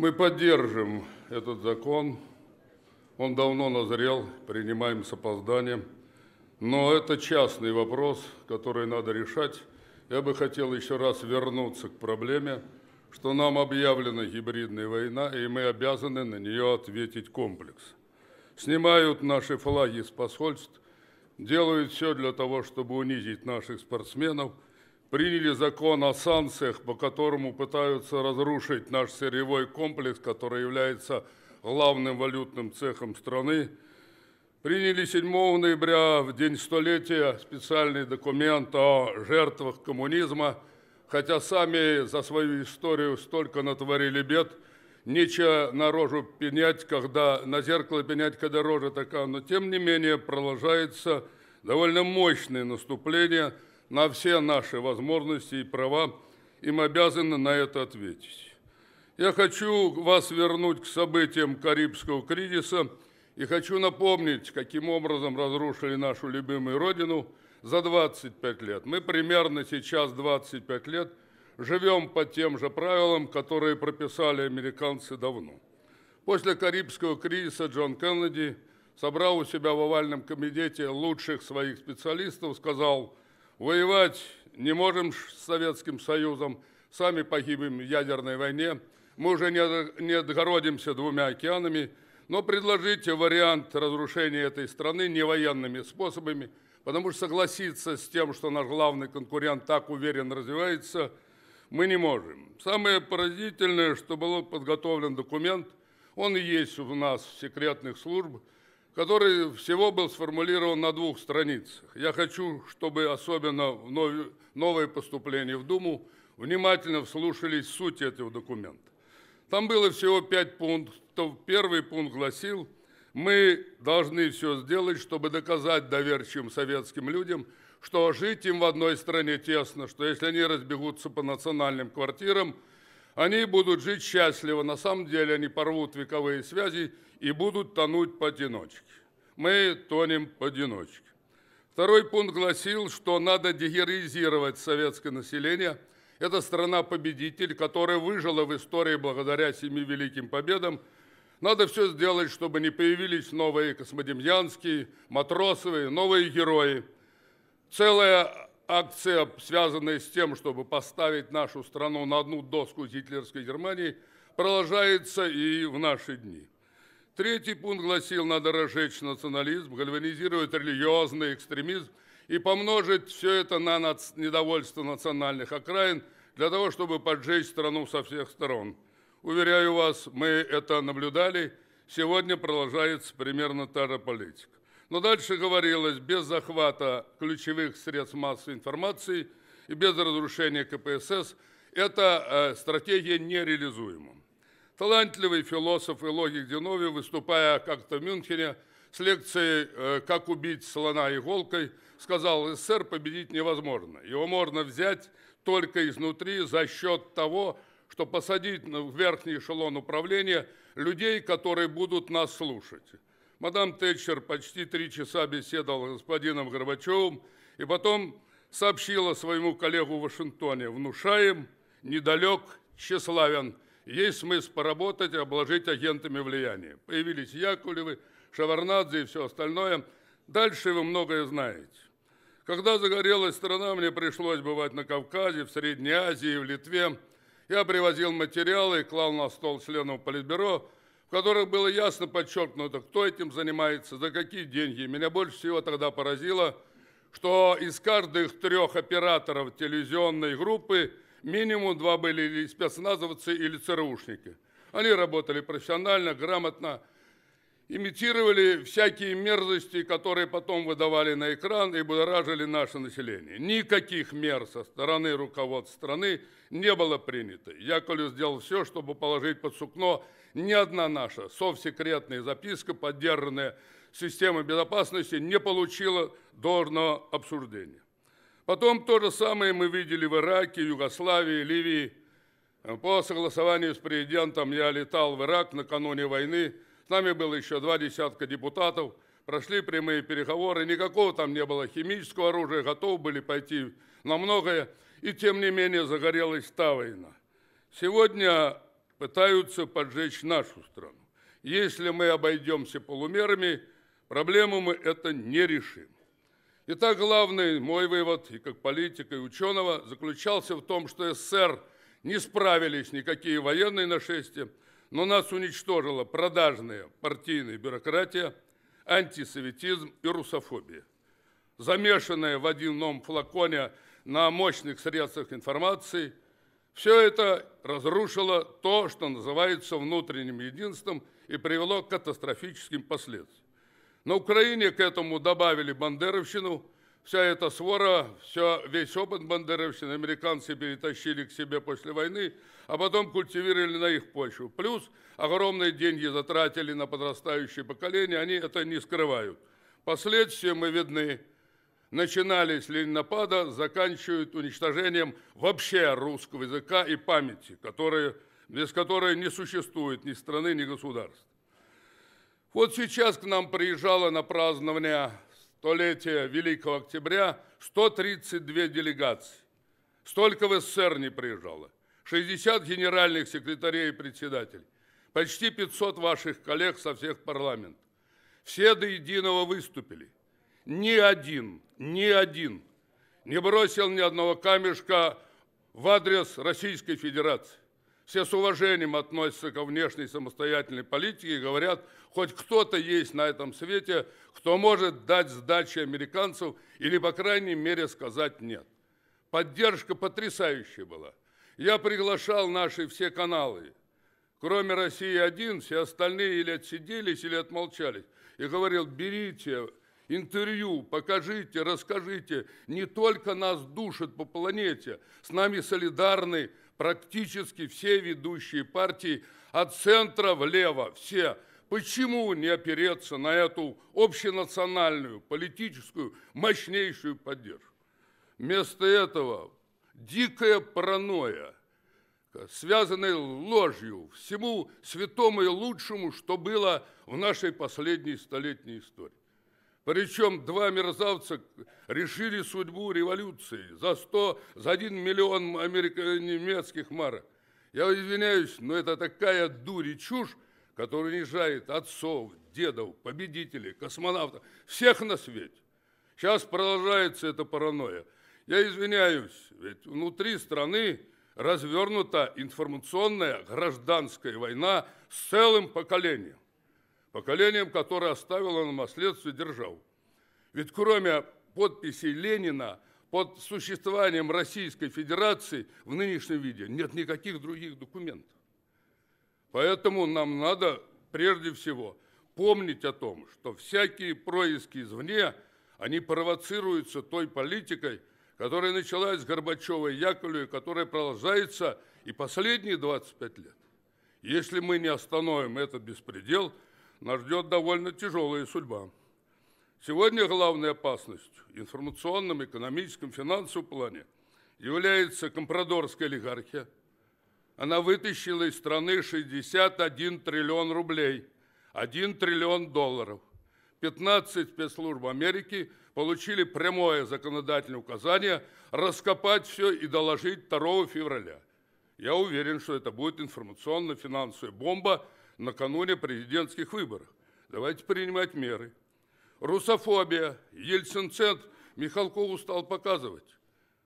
Мы поддержим этот закон. Он давно назрел, принимаем с опозданием. Но это частный вопрос, который надо решать. Я бы хотел еще раз вернуться к проблеме, что нам объявлена гибридная война, и мы обязаны на нее ответить комплекс. Снимают наши флаги с посольств, делают все для того, чтобы унизить наших спортсменов – приняли закон о санкциях, по которому пытаются разрушить наш сырьевой комплекс, который является главным валютным цехом страны. Приняли 7 ноября, в день столетия, специальный документ о жертвах коммунизма, хотя сами за свою историю столько натворили бед, нечего на рожу пенять, когда на зеркало пенять, когда рожа такая, но тем не менее продолжается довольно мощное наступление – на все наши возможности и права, им обязаны на это ответить. Я хочу вас вернуть к событиям Карибского кризиса и хочу напомнить, каким образом разрушили нашу любимую родину за 25 лет. Мы примерно сейчас 25 лет живем по тем же правилам, которые прописали американцы давно. После Карибского кризиса Джон Кеннеди собрал у себя в овальном комитете лучших своих специалистов, сказал – Воевать не можем с Советским Союзом, сами погибнем в ядерной войне, мы уже не, отгородимся двумя океанами, но предложите вариант разрушения этой страны не военными способами, потому что согласиться с тем, что наш главный конкурент так уверенно развивается, мы не можем. Самое поразительное, что был подготовлен документ, он и есть у нас в секретных службах, который всего был сформулирован на двух страницах. Я хочу, чтобы особенно в новое поступление в Думу внимательно вслушались суть этого документа. Там было всего пять пунктов. Первый пункт гласил, мы должны все сделать, чтобы доказать доверчивым советским людям, что жить им в одной стране тесно, что если они разбегутся по национальным квартирам, они будут жить счастливо. На самом деле они порвут вековые связи и будут тонуть поодиночке. Мы тонем поодиночке. Второй пункт гласил, что надо дегеризировать советское население. Это страна-победитель, которая выжила в истории благодаря семи великим победам. Надо все сделать, чтобы не появились новые космодемьянские, матросовые, новые герои. Целая акция, связанная с тем, чтобы поставить нашу страну на одну доску с гитлерской Германией, продолжается и в наши дни. Третий пункт гласил, надо разжечь национализм, гальванизировать религиозный экстремизм и помножить все это на нац... недовольство национальных окраин для того, чтобы поджечь страну со всех сторон. Уверяю вас, мы это наблюдали. Сегодня продолжается примерно та же политика. Но дальше говорилось, без захвата ключевых средств массовой информации и без разрушения КПСС эта э, стратегия нереализуема. Талантливый философ и логик Динови, выступая как-то в Мюнхене с лекцией э, «Как убить слона иголкой», сказал, СССР победить невозможно. Его можно взять только изнутри за счет того, что посадить в верхний эшелон управления людей, которые будут нас слушать. Мадам Тэтчер почти три часа беседовала с господином Горбачевым и потом сообщила своему коллегу в Вашингтоне, внушаем, недалек, тщеславен – есть смысл поработать и обложить агентами влияния. Появились Яковлевы, Шаварнадзе и все остальное. Дальше вы многое знаете. Когда загорелась страна, мне пришлось бывать на Кавказе, в Средней Азии, в Литве. Я привозил материалы и клал на стол членов Политбюро, в которых было ясно подчеркнуто, кто этим занимается, за какие деньги. Меня больше всего тогда поразило, что из каждых трех операторов телевизионной группы – Минимум два были или спецназовцы, или ЦРУшники. Они работали профессионально, грамотно, имитировали всякие мерзости, которые потом выдавали на экран и будоражили наше население. Никаких мер со стороны руководства страны не было принято. Яковлев сделал все, чтобы положить под сукно ни одна наша совсекретная записка, поддержанная системой безопасности, не получила должного обсуждения. Потом то же самое мы видели в Ираке, Югославии, Ливии. По согласованию с президентом я летал в Ирак накануне войны. С нами было еще два десятка депутатов. Прошли прямые переговоры. Никакого там не было химического оружия. Готовы были пойти на многое. И тем не менее загорелась та война. Сегодня пытаются поджечь нашу страну. Если мы обойдемся полумерами, проблему мы это не решим. Итак, главный мой вывод и как политика, и ученого заключался в том, что СССР не справились никакие военные нашествия, но нас уничтожила продажная партийная бюрократия, антисоветизм и русофобия. Замешанная в одном флаконе на мощных средствах информации, все это разрушило то, что называется внутренним единством и привело к катастрофическим последствиям. На Украине к этому добавили бандеровщину. Вся эта свора, все, весь опыт бандеровщины американцы перетащили к себе после войны, а потом культивировали на их почву. Плюс огромные деньги затратили на подрастающее поколение, они это не скрывают. Последствия мы видны. Начинали с Ленинопада, заканчивают уничтожением вообще русского языка и памяти, которые, без которой не существует ни страны, ни государства. Вот сейчас к нам приезжало на празднование столетия Великого Октября 132 делегации. Столько в СССР не приезжало. 60 генеральных секретарей и председателей. Почти 500 ваших коллег со всех парламентов. Все до единого выступили. Ни один, ни один не бросил ни одного камешка в адрес Российской Федерации все с уважением относятся ко внешней самостоятельной политике и говорят, хоть кто-то есть на этом свете, кто может дать сдачи американцев или, по крайней мере, сказать «нет». Поддержка потрясающая была. Я приглашал наши все каналы. Кроме россии один, все остальные или отсиделись, или отмолчались. И говорил, берите интервью, покажите, расскажите. Не только нас душат по планете, с нами солидарны практически все ведущие партии от центра влево, все. Почему не опереться на эту общенациональную, политическую, мощнейшую поддержку? Вместо этого дикая паранойя, связанная ложью всему святому и лучшему, что было в нашей последней столетней истории. Причем два мерзавца решили судьбу революции за 100, за 1 миллион америка... немецких марок. Я извиняюсь, но это такая дурь и чушь, которая унижает отцов, дедов, победителей, космонавтов, всех на свете. Сейчас продолжается эта паранойя. Я извиняюсь, ведь внутри страны развернута информационная гражданская война с целым поколением поколением, которое оставило на наследство, державу. Ведь кроме подписей Ленина под существованием Российской Федерации в нынешнем виде нет никаких других документов. Поэтому нам надо прежде всего помнить о том, что всякие происки извне, они провоцируются той политикой, которая началась с Горбачева и Яковлева, которая продолжается и последние 25 лет. Если мы не остановим этот беспредел – нас ждет довольно тяжелая судьба. Сегодня главной опасностью в информационном, экономическом, финансовом плане является компрадорская олигархия. Она вытащила из страны 61 триллион рублей, 1 триллион долларов. 15 спецслужб Америки получили прямое законодательное указание раскопать все и доложить 2 февраля. Я уверен, что это будет информационно-финансовая бомба – накануне президентских выборов. Давайте принимать меры. Русофобия. Ельцин-центр Михалкову стал показывать.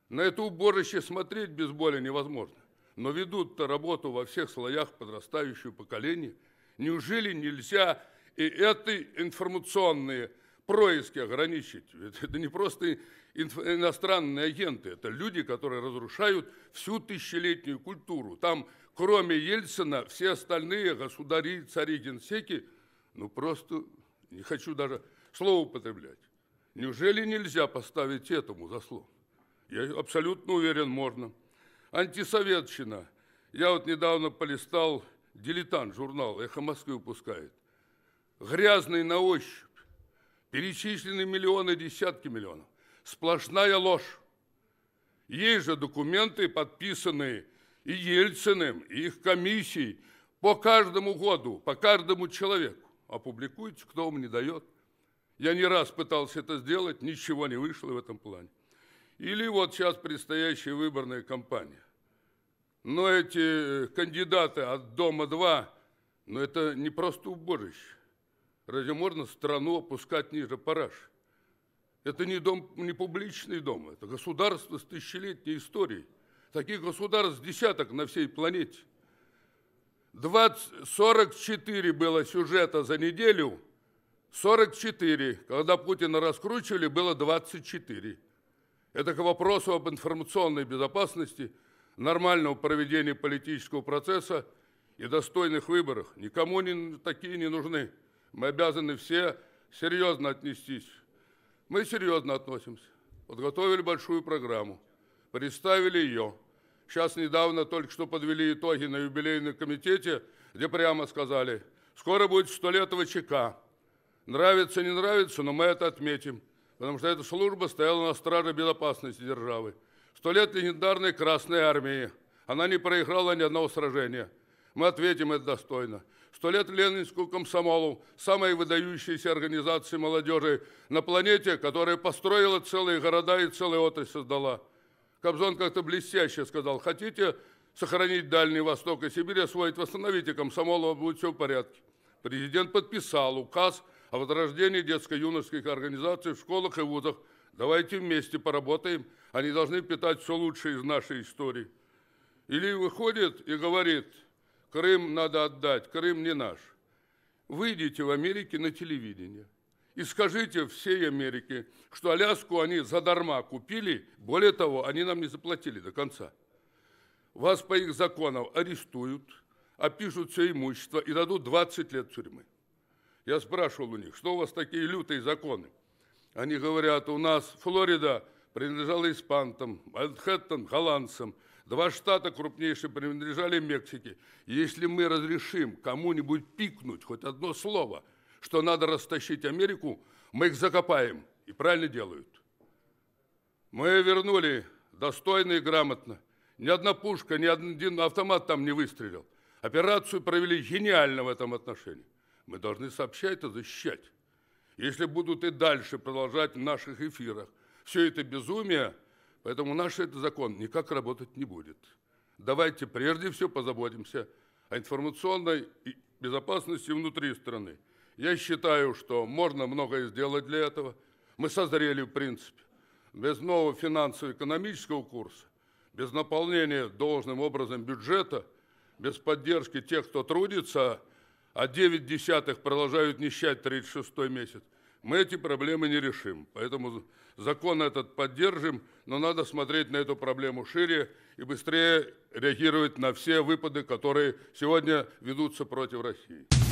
На это уборище смотреть без боли невозможно. Но ведут-то работу во всех слоях подрастающего поколения. Неужели нельзя и этой информационные происки ограничить? Ведь это не просто иностранные агенты, это люди, которые разрушают всю тысячелетнюю культуру. Там Кроме Ельцина, все остальные государи, цари, генсеки, ну просто не хочу даже слово употреблять. Неужели нельзя поставить этому заслон? Я абсолютно уверен, можно. Антисоветщина. Я вот недавно полистал «Дилетант» журнал, «Эхо Москвы» выпускает. Грязный на ощупь. Перечислены миллионы, десятки миллионов. Сплошная ложь. Есть же документы, подписанные и Ельциным, и их комиссией по каждому году, по каждому человеку. Опубликуйте, кто вам не дает. Я не раз пытался это сделать, ничего не вышло в этом плане. Или вот сейчас предстоящая выборная кампания. Но эти э, кандидаты от Дома-2, но ну, это не просто убожище. Разве можно страну опускать ниже параж? Это не, дом, не публичный дом, это государство с тысячелетней историей. Таких государств десяток на всей планете. 20, 44 было сюжета за неделю, 44. Когда Путина раскручивали, было 24. Это к вопросу об информационной безопасности, нормального проведении политического процесса и достойных выборах. Никому не, такие не нужны. Мы обязаны все серьезно отнестись. Мы серьезно относимся. Подготовили большую программу, представили ее. Сейчас недавно только что подвели итоги на юбилейном комитете, где прямо сказали, скоро будет 100 лет ВЧК. Нравится, не нравится, но мы это отметим, потому что эта служба стояла на страже безопасности державы. Сто лет легендарной Красной Армии. Она не проиграла ни одного сражения. Мы ответим это достойно. Сто лет Ленинскому комсомолу, самой выдающейся организации молодежи на планете, которая построила целые города и целые отрасли создала – Кобзон как-то блестяще сказал, хотите сохранить Дальний Восток и Сибирь, освоить, восстановите комсомолова, будет все в порядке. Президент подписал указ о возрождении детско-юношеских организаций в школах и вузах. Давайте вместе поработаем, они должны питать все лучшее из нашей истории. Или выходит и говорит, Крым надо отдать, Крым не наш. Выйдите в Америке на телевидение и скажите всей Америке, что Аляску они задарма купили, более того, они нам не заплатили до конца. Вас по их законам арестуют, опишут все имущество и дадут 20 лет тюрьмы. Я спрашивал у них, что у вас такие лютые законы? Они говорят, у нас Флорида принадлежала испанцам, Манхэттен – голландцам, два штата крупнейшие принадлежали Мексике. Если мы разрешим кому-нибудь пикнуть хоть одно слово – что надо растащить Америку, мы их закопаем. И правильно делают. Мы вернули достойно и грамотно. Ни одна пушка, ни один автомат там не выстрелил. Операцию провели гениально в этом отношении. Мы должны сообщать и защищать. Если будут и дальше продолжать в наших эфирах все это безумие, поэтому наш этот закон никак работать не будет. Давайте прежде всего позаботимся о информационной безопасности внутри страны. Я считаю, что можно многое сделать для этого. Мы созрели, в принципе. Без нового финансово-экономического курса, без наполнения должным образом бюджета, без поддержки тех, кто трудится, а 9 десятых продолжают нищать 36 месяц, мы эти проблемы не решим. Поэтому закон этот поддержим, но надо смотреть на эту проблему шире и быстрее реагировать на все выпады, которые сегодня ведутся против России.